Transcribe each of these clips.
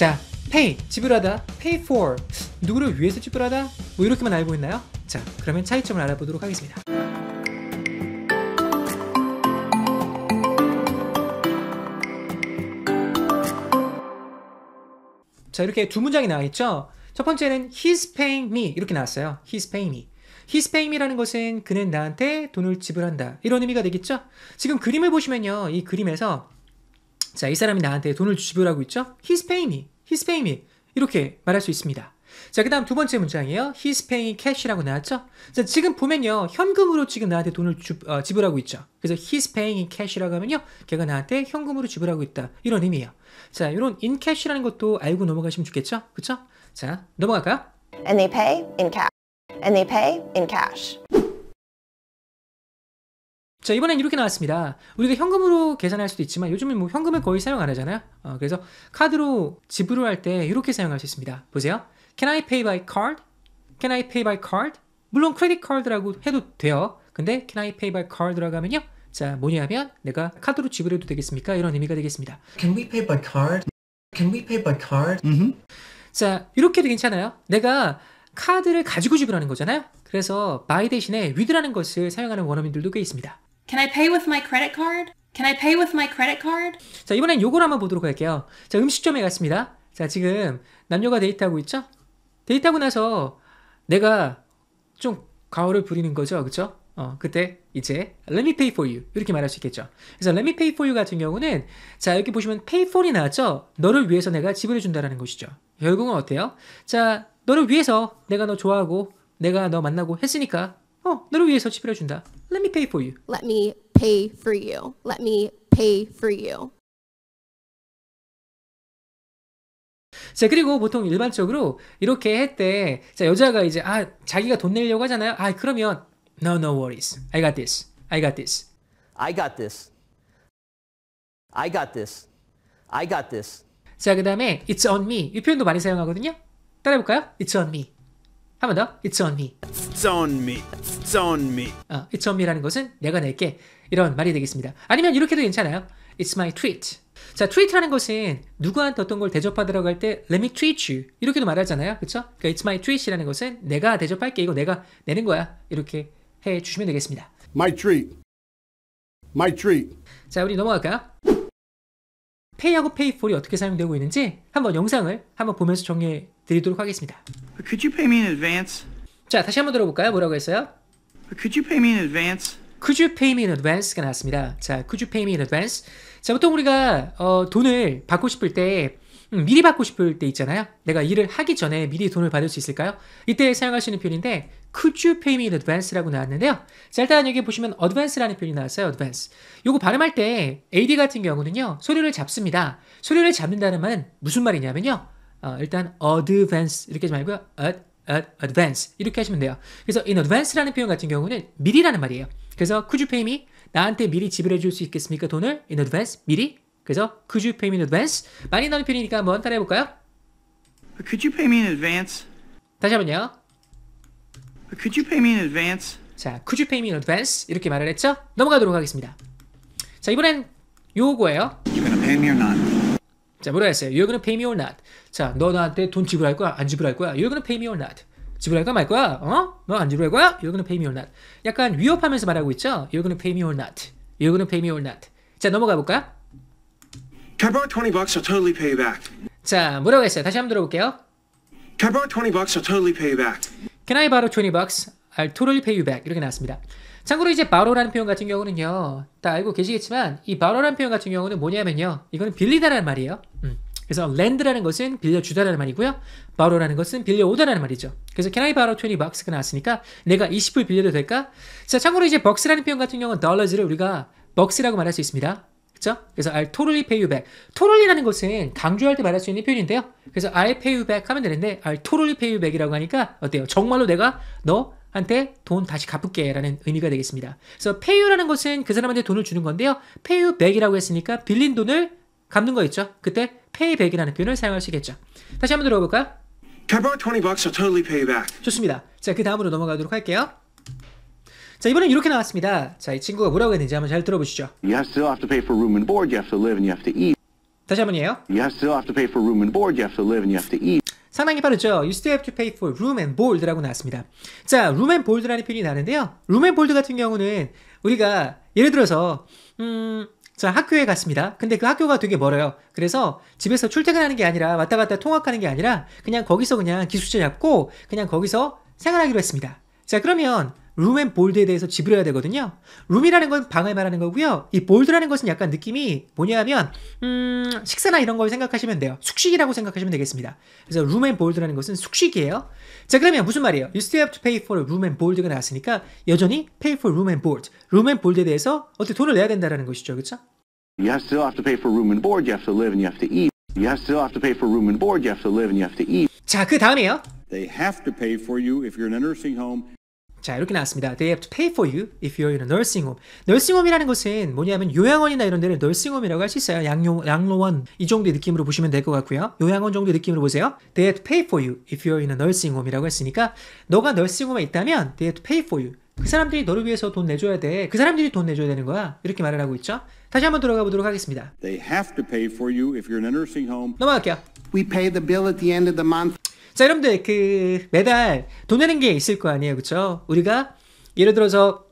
자, pay, 지불하다, pay for, 누구를 위해서 지불하다, 뭐 이렇게만 알고 있나요? 자, 그러면 차이점을 알아보도록 하겠습니다. 자, 이렇게 두 문장이 나와 있죠? 첫 번째는 he's paying me 이렇게 나왔어요. he's paying me. he's paying me라는 것은 그는 나한테 돈을 지불한다. 이런 의미가 되겠죠? 지금 그림을 보시면요. 이 그림에서 자, 이 사람이 나한테 돈을 지불하고 있죠? he's paying me. His paying 이렇게 말할 수 있습니다. 자, 그 다음 두 번째 문장이에요. He's paying cash라고 나왔죠? 자, 지금 보면요. 현금으로 지금 나한테 돈을 주, 어, 지불하고 있죠. 그래서 he's paying in cash라고 하면요. 걔가 나한테 현금으로 지불하고 있다. 이런 의미예요. 자, 이런 in cash라는 것도 알고 넘어가시면 좋겠죠? 그쵸? 자, 넘어갈까요? And they pay in cash. And they pay in cash. 자 이번엔 이렇게 나왔습니다. 우리가 현금으로 계산할 수도 있지만 요즘은 뭐 현금을 거의 사용 안 하잖아요. 어, 그래서 카드로 지불을 할 때 이렇게 사용할 수 있습니다. 보세요. Can I pay by card? Can I pay by card? 물론 크레딧 카드라고 해도 돼요. 근데 Can I pay by card라고 하면요. 자 뭐냐면 내가 카드로 지불해도 되겠습니까? 이런 의미가 되겠습니다. Can we pay by card? Can we pay by card? Mm-hmm. 자 이렇게도 괜찮아요. 내가 카드를 가지고 지불하는 거잖아요. 그래서 by 대신에 with라는 것을 사용하는 원어민들도 꽤 있습니다. Can I pay with my credit card? Can I pay with my credit card? 자, 이번엔 요걸 한번 보도록 할게요. 자, 음식점에 갔습니다. 자, 지금 남녀가 데이트하고 있죠? 데이트하고 나서 내가 좀 과오를 부리는 거죠. 그쵸? 어, 그때 이제 let me pay for you 이렇게 말할 수 있겠죠. 그래서 let me pay for you 같은 경우는 자, 여기 보시면 pay for이 나왔죠? 너를 위해서 내가 지불해 준다라는 것이죠. 결국은 어때요? 자, 너를 위해서 내가 너 좋아하고 내가 너 만나고 했으니까 어, 너를 위해서 지불해 준다. Let me pay for you. Let me pay for you. Let me pay for you. 자 그리고 보통 일반적으로 이렇게 했대 자 여자가 이제 아 자기가 돈 내려고 하잖아요 아 그러면 no no worries I got this I got this I got this I got this I got this 자 그 다음에 it's on me 이 표현도 많이 사용하거든요 따라해볼까요 it's on me 한번 더. It's on me. It's on me. It's on me. 어, It's on me라는 것은 내가 낼게. 이런 말이 되겠습니다. 아니면 이렇게도 괜찮아요. It's my treat. 자, 트윗이라는 것은 누구한테 어떤 걸 대접하더라고 때 let me treat you 이렇게도 말하잖아요. 그렇죠? 그러니까 it's my treat이라는 것은 내가 대접할게. 이거 내가 내는 거야. 이렇게 해 주시면 되겠습니다. My treat. My treat. 자, 우리 넘어갈까요? 페이하고 페이폴이 어떻게 사용되고 있는지 한번 영상을 한번 보면서 정리해 드리도록 하겠습니다. Could you pay me in advance? 자, 다시 한번 들어볼까요? 뭐라고 했어요? Could you pay me in advance? Could you pay me in advance가 나왔습니다. 자, could you pay me in advance? 자, 보통 우리가 어, 돈을 받고 싶을 때 음, 미리 받고 싶을 때 있잖아요. 내가 일을 하기 전에 미리 돈을 받을 수 있을까요? 이때 사용할 수 있는 표현인데 Could you pay me in advance라고 나왔는데요. 자 일단 여기 보시면 advance라는 표현이 나왔어요. advance. 요거 발음할 때 AD 같은 경우는요. 소리를 잡습니다. 소리를 잡는다는 말은 무슨 말이냐면요. 어, 일단 advance 이렇게 하지 말고요. ad, ad, advance 이렇게 하시면 돼요. 그래서 in advance라는 표현 같은 경우는 미리라는 말이에요. 그래서 could you pay me? 나한테 미리 지불해 줄 수 있겠습니까? 돈을 in advance 미리 그죠? Could you pay me in advance? 많이 나오는 표현이니까 한번 따라해 볼까요? Could you pay me in advance? 다시 한번요. Could you pay me in advance? 자, could you pay me in advance? 이렇게 말을 했죠? 넘어가도록 하겠습니다. 자, 이번엔 요거예요. You gonna pay me or not? 자, 물어봤어요. You're gonna pay me or not? 자, 너 나한테 돈 지불할 거야? 안 지불할 거야? You're gonna pay me or not? 지불할 거야 말 거야? 어? 너 안 지불할 거야? You're gonna pay me or not? 약간 위협하면서 말하고 있죠? You're gonna pay me or not? You're gonna pay me or not? 자, 넘어가 볼까요? Can I borrow 20 bucks? I'll totally pay you back. 자, 뭐라고 했어요? 다시 한번 들어볼게요. Can I borrow 20 bucks? I'll totally pay you back. Can I borrow 20 bucks? I'll totally pay you back. 이렇게 나왔습니다. 참고로 이제 borrow라는 표현 같은 경우는요. 다 알고 계시겠지만 이 borrow라는 표현 같은 경우는 뭐냐면요. 이거는 빌리다라는 말이에요. 음. 그래서 lend라는 것은 빌려주다라는 말이고요. borrow라는 것은 빌려오다라는 말이죠. 그래서 can I borrow 20 bucks가 나왔으니까 내가 20불 빌려도 될까? 자, 참고로 이제 bucks라는 표현 같은 경우는 dollars를 우리가 bucks라고 말할 수 있습니다. 그죠? 그래서 I'll totally pay you back. totally라는 것은 강조할 때 말할 수 있는 표현인데요. 그래서 I'll pay you back 하면 되는데 I'll totally pay you back이라고 하니까 어때요? 정말로 내가 너한테 돈 다시 갚을게 라는 의미가 되겠습니다. 그래서 pay 라는 것은 그 사람한테 돈을 주는 건데요. pay back이라고 했으니까 빌린 돈을 갚는 거 있죠? 그때 pay back이라는 표현을 사용할 수 있겠죠. 다시 한번 들어볼까요? I borrow 20 bucks, I'll totally pay you back. 좋습니다. 자, 그 다음으로 넘어가도록 할게요. 자, 이번엔 이렇게 나왔습니다. 자, 이 친구가 뭐라고 했는지 한번 잘 들어보시죠. You have still have to pay for room and board, you have to live and you have to eat. 다시 한번이에요. You have still have to pay for room and board, you have to live and you have to eat. 상당히 빠르죠. You still have to pay for room and board라고 나왔습니다. 자, room and board라는 표현이 나는데요. room and board 같은 경우는 우리가 예를 들어서 음, 자, 학교에 갔습니다. 근데 그 학교가 되게 멀어요. 그래서 집에서 출퇴근하는 게 아니라 왔다 갔다 통학하는 게 아니라 그냥 거기서 그냥 기숙제 잡고 그냥 거기서 생활하기로 했습니다. 자, 그러면 룸앤 볼드에 대해서 짚으려야 되거든요. 룸이라는 건 방을 말하는 거고요. 이 볼드라는 것은 약간 느낌이 뭐냐면 음, 식사나 이런 걸 생각하시면 돼요. 숙식이라고 생각하시면 되겠습니다. 그래서 룸앤 볼드라는 것은 숙식이에요. 자 그러면 무슨 말이에요? You still have to pay for room and board가 나왔으니까 여전히 pay for room and board. room and board에 대해서 어떻게 돈을 내야 된다라는 것이죠. 그렇죠? You have still have to pay for room and board. You have to live and you have to eat. You have still have to pay for room and board. You have to live and you have to eat. 자, 그 다음에요. They have to pay for you if you're in a nursing home. 자 이렇게 나왔습니다. They have to pay for you if you're in a nursing home. nursing home이라는 것은 뭐냐면 요양원이나 이런 데를 nursing home이라고 할 수 있어요. 양용, 양로원 이 정도의 느낌으로 보시면 될 것 같고요. 요양원 정도의 느낌으로 보세요. They have to pay for you if you're in a nursing home이라고 했으니까 너가 nursing home에 있다면 they have to pay for you. 그 사람들이 너를 위해서 돈 내줘야 돼. 그 사람들이 돈 내줘야 되는 거야. 이렇게 말을 하고 있죠. 다시 한번 들어가 보도록 하겠습니다. They have to pay for you if you're in a nursing home. 넘어갈게요. We pay the bill at the end of the month. 자, 여러분들 그 매달 돈 내는 게 있을 거 아니에요, 그쵸 우리가 예를 들어서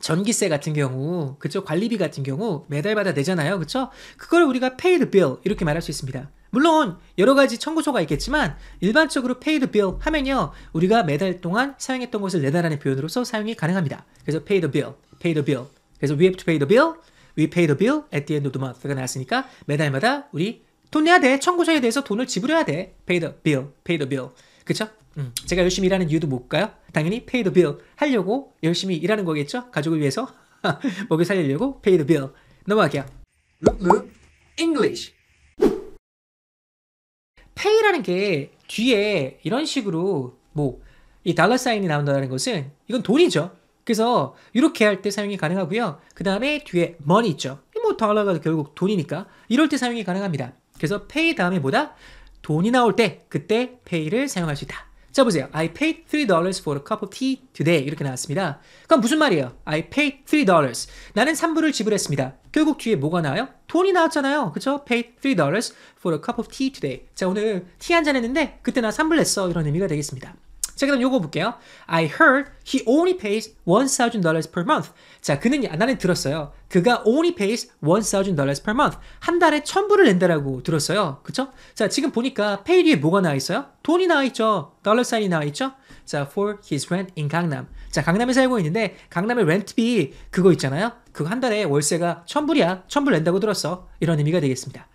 전기세 같은 경우, 그쵸? 관리비 같은 경우 매달마다 내잖아요, 그쵸? 그걸 우리가 paid bill 이렇게 말할 수 있습니다. 물론 여러 가지 청구서가 있겠지만 일반적으로 paid bill 하면요 우리가 매달 동안 사용했던 것을 내달하는 표현으로서 사용이 가능합니다. 그래서 paid bill, paid bill. 그래서 we have to pay the bill, we pay the bill at the end of the month가 나왔으니까 매달마다 우리 돈 내야 돼. 청구서에 대해서 돈을 지불해야 돼. Pay the bill, pay the bill. 그쵸? 음, 음. 제가 열심히 일하는 이유도 뭘까요? 당연히 pay the bill 하려고 열심히 일하는 거겠죠? 가족을 위해서 먹여 살리려고 pay the bill. 넘어갈게요. Look, look, English. pay라는 게 뒤에 이런 식으로 뭐 이 달러 사인이 나온다는 것은 이건 돈이죠. 그래서 이렇게 할 때 사용이 가능하고요. 그 다음에 뒤에 money 있죠. 뭐 달러가 결국 돈이니까 이럴 때 사용이 가능합니다. 그래서 pay 다음에 뭐다? 돈이 나올 때 그때 pay를 사용할 수 있다. 자 보세요. I paid $3 for a cup of tea today 이렇게 나왔습니다. 그럼 무슨 말이에요? I paid $3. 나는 3불을 지불했습니다. 결국 뒤에 뭐가 나와요? 돈이 나왔잖아요. 그쵸? paid $3 for a cup of tea today. 자 오늘 티 한잔 했는데 그때 나 3불 냈어 이런 의미가 되겠습니다. 자, 그다음 요거 볼게요. I heard he only pays $1,000 per month. 자, 그는 나는 들었어요. 그가 only pays $1,000 per month. 한 달에 1,000불을 낸다라고 들었어요. 그쵸? 자, 지금 보니까 페이 뒤에 뭐가 나와 있어요? 돈이 나와 있죠. 달러 사인이 나와 있죠. 자, for his rent in 강남. 자, 강남에 살고 있는데 강남의 렌트비 그거 있잖아요. 그거 한 달에 월세가 1,000불이야. 1,000불 낸다고 들었어. 이런 의미가 되겠습니다.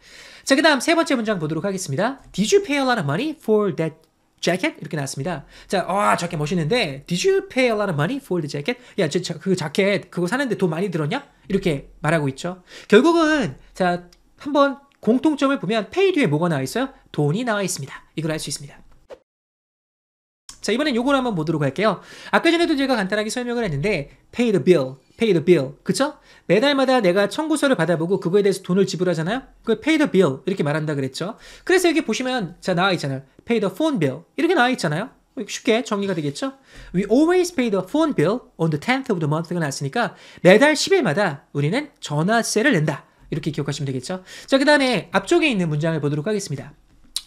자, 그 다음 세 번째 문장 보도록 하겠습니다. Did you pay a lot of money for that jacket? 이렇게 나왔습니다. 자, 와, 아, 자켓 멋있는데 Did you pay a lot of money for the jacket? 야, 저, 저, 그 자켓 그거 사는데 돈 많이 들었냐? 이렇게 말하고 있죠. 결국은 자, 한번 공통점을 보면 pay 뒤에 뭐가 나와 있어요? 돈이 나와 있습니다. 이걸 알 수 있습니다. 자, 이번엔 요걸 한번 보도록 할게요. 아까 전에도 제가 간단하게 설명을 했는데 pay the bill, pay the bill. 그쵸? 매달마다 내가 청구서를 받아보고 그거에 대해서 돈을 지불하잖아요? 그걸 pay the bill 이렇게 말한다 그랬죠? 그래서 여기 보시면 자 나와 있잖아요. pay the phone bill 이렇게 나와 있잖아요. 쉽게 정리가 되겠죠? We always pay the phone bill on the 10th of the month가 나왔으니까 매달 10일마다 우리는 전화세를 낸다. 이렇게 기억하시면 되겠죠? 자, 그 다음에 앞쪽에 있는 문장을 보도록 하겠습니다.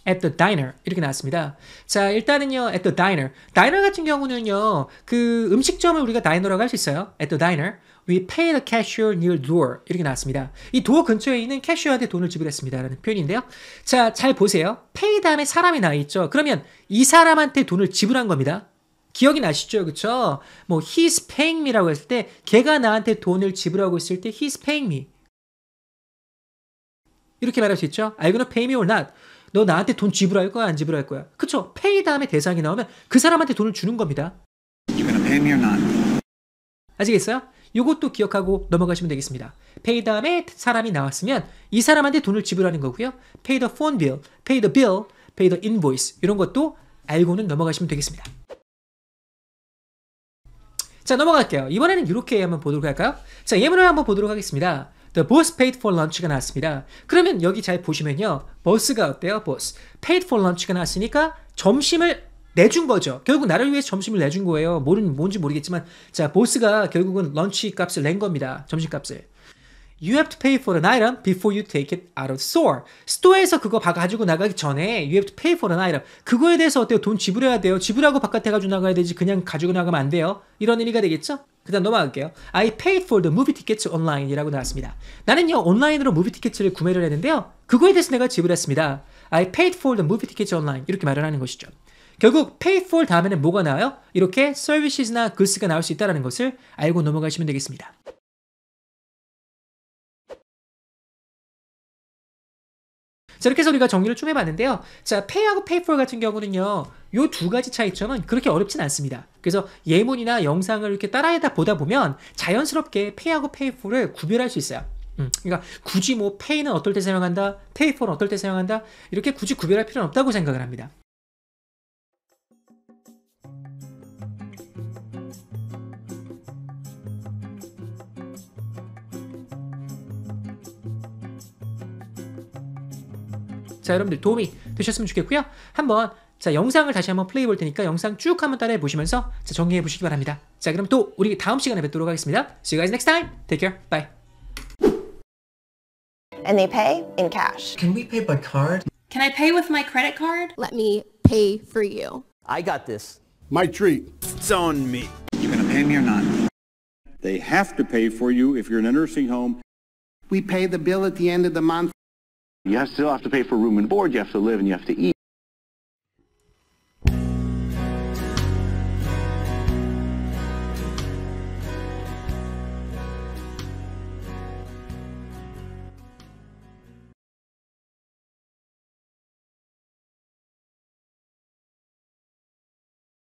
at the diner 이렇게 나왔습니다. 자 일단은요 at the diner diner 같은 경우는요 그 음식점을 우리가 다이너라고 할 수 있어요. at the diner we pay the cashier near door 이렇게 나왔습니다. 이 도어 근처에 있는 캐셔한테 돈을 지불했습니다라는 표현인데요. 자 잘 보세요. pay 다음에 사람이 나와 있죠. 그러면 이 사람한테 돈을 지불한 겁니다. 기억이 나시죠? 그쵸? 뭐 he's paying me라고 했을 때 걔가 나한테 돈을 지불하고 있을 때 he's paying me 이렇게 말할 수 있죠. Are you gonna pay me or not? 너 나한테 돈 지불할 거야 안 지불할 거야? 그쵸? 페이 다음에 대상이 나오면 그 사람한테 돈을 주는 겁니다. 아시겠어요? 이것도 기억하고 넘어가시면 되겠습니다. 페이 다음에 사람이 나왔으면 이 사람한테 돈을 지불하는 거고요. pay the phone bill, pay the bill, pay the invoice 이런 것도 알고는 넘어가시면 되겠습니다. 자 넘어갈게요. 이번에는 이렇게 한번 보도록 할까요? 자 예문을 한번 보도록 하겠습니다. The boss paid for lunch가 나왔습니다. 그러면 여기 잘 보시면요. 버스가 어때요? 보스. paid for lunch가 나왔으니까 점심을 내준 거죠. 결국 나를 위해 점심을 내준 거예요. 모 뭔지 모르겠지만 자, 보스가 결국은 런치 값을 낸 겁니다. 점심 값을. You have to pay for an item before you take it out of store. 스토어에서 그거 가지고 나가기 전에 you have to pay for an item. 그거에 대해서 어때요? 돈 지불해야 돼요. 지불하고 바깥에 가지고 나가야 되지 그냥 가지고 나가면 안 돼요. 이런 의미가 되겠죠? 그 다음 넘어갈게요. I paid for the movie tickets online 이라고 나왔습니다. 나는요, 온라인으로 무비 티켓을 구매를 했는데요. 그거에 대해서 내가 지불했습니다. I paid for the movie tickets online 이렇게 말을 하는 것이죠. 결국 pay for 다음에는 뭐가 나와요? 이렇게 services나 goods가 나올 수 있다는 것을 알고 넘어가시면 되겠습니다. 자 이렇게 해서 우리가 정리를 좀 해봤는데요 자 pay하고 payfor 같은 경우는요 요 두 가지 차이점은 그렇게 어렵진 않습니다 그래서 예문이나 영상을 이렇게 따라해다 보다 보면 자연스럽게 pay하고 payfor를 구별할 수 있어요 음, 그러니까 굳이 뭐 pay는 어떨 때 사용한다, payfor는 어떨 때 사용한다 이렇게 굳이 구별할 필요는 없다고 생각을 합니다. 자 여러분들 도움이 되셨으면 좋겠고요. 한번 자 영상을 다시 한번 플레이 볼 테니까 영상 쭉 한번 따라해 보시면서 자 정리해 보시기 바랍니다. 자 그럼 또 우리 다음 시간에 뵙도록 하겠습니다. See you guys next time. Take care. Bye. And they pay in cash. Can we pay by card? Can I pay with my credit card? Let me pay for you. I got this. My treat. It's on me. You're gonna pay me or not? They have to pay for you if you're in a nursing home. We pay the bill at the end of the month. You still have to pay for room and board, you have to live, and you have to eat.